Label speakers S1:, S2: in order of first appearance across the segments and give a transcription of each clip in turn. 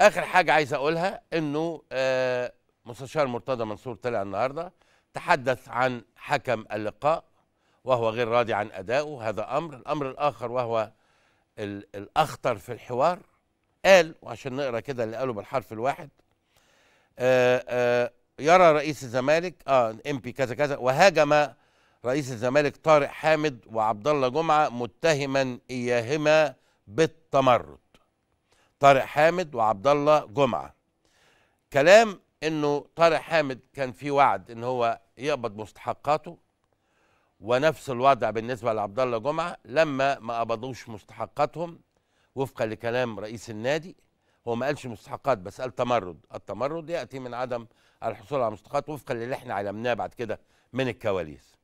S1: اخر حاجه عايز اقولها انه آه، مستشار مرتضى منصور طلع النهارده تحدث عن حكم اللقاء وهو غير راضي عن ادائه هذا امر الامر الاخر وهو الاخطر في الحوار قال وعشان نقرا كده اللي قاله بالحرف الواحد آآ آه، آآ آه، يرى رئيس الزمالك اه ام بي كذا كذا وهاجم رئيس الزمالك طارق حامد وعبد الله جمعه متهما اياهما بالتمرد طارق حامد وعبد الله جمعه كلام انه طارق حامد كان في وعد ان هو يقبض مستحقاته ونفس الوضع بالنسبه لعبد الله جمعه لما ما قبضوش مستحقاتهم وفقا لكلام رئيس النادي هو ما قالش مستحقات بس قال تمرد التمرد ياتي من عدم الحصول على مستحقات وفقا للي احنا علمناه بعد كده من الكواليس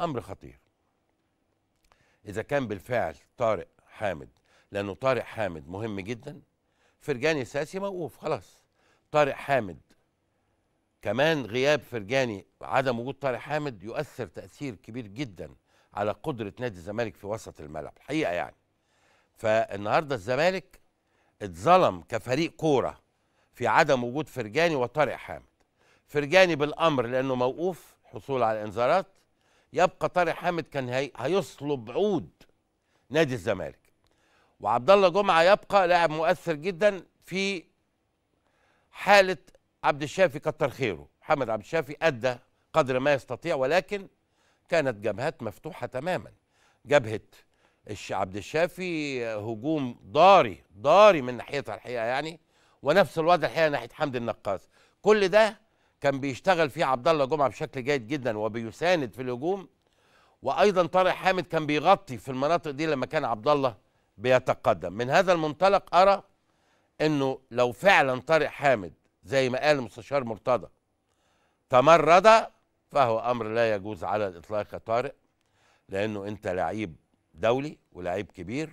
S1: امر خطير اذا كان بالفعل طارق حامد لانه طارق حامد مهم جدا فرجاني ساسي موقوف خلاص طارق حامد كمان غياب فرجاني عدم وجود طارق حامد يؤثر تاثير كبير جدا على قدره نادي الزمالك في وسط الملعب الحقيقه يعني فالنهارده الزمالك اتظلم كفريق كوره في عدم وجود فرجاني وطارق حامد فرجاني بالامر لانه موقوف حصول على الانذارات يبقى طارق حامد كان هيصلب عود نادي الزمالك وعبد الله جمعه يبقى لاعب مؤثر جدا في حاله عبد الشافي كتر خيره محمد عبد الشافي ادى قدر ما يستطيع ولكن كانت جبهات مفتوحه تماما جبهه عبد الشافي هجوم ضاري ضاري من ناحيتها الحقيقه يعني ونفس الوضع الحقيقه ناحيه حمدي النقاز كل ده كان بيشتغل فيه عبد الله جمعه بشكل جيد جدا وبيساند في الهجوم وايضا طارق حامد كان بيغطي في المناطق دي لما كان عبد الله بيتقدم من هذا المنطلق أرى أنه لو فعلا طارق حامد زي ما قال المستشار مرتضى تمرد فهو أمر لا يجوز على الإطلاق يا طارق لأنه أنت لعيب دولي ولعيب كبير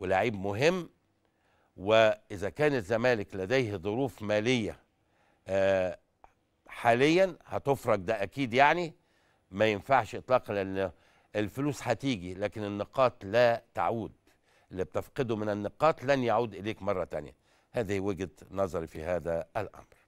S1: ولعيب مهم وإذا كان الزمالك لديه ظروف مالية آه، حاليا هتفرج ده أكيد يعني ما ينفعش إطلاقا لأن الفلوس هتيجي لكن النقاط لا تعود اللي بتفقده من النقاط لن يعود إليك مرة ثانية هذه وجهة نظري في هذا الأمر